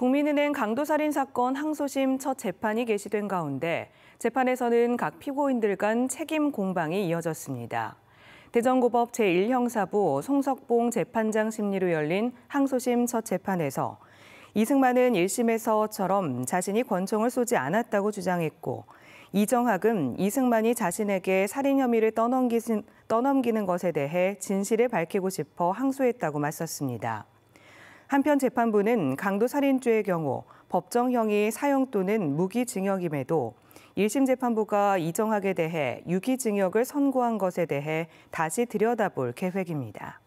국민은행 강도살인 사건 항소심 첫 재판이 개시된 가운데 재판에서는 각 피고인들 간 책임 공방이 이어졌습니다. 대전고법 제1형사부 송석봉 재판장 심리로 열린 항소심 첫 재판에서 이승만은 1심에서처럼 자신이 권총을 쏘지 않았다고 주장했고 이정학은 이승만이 자신에게 살인 혐의를 떠넘기는 것에 대해 진실을 밝히고 싶어 항소했다고 맞섰습니다. 한편 재판부는 강도 살인죄의 경우 법정형이 사형 또는 무기징역임에도 1심 재판부가 이정학에 대해 유기징역을 선고한 것에 대해 다시 들여다볼 계획입니다.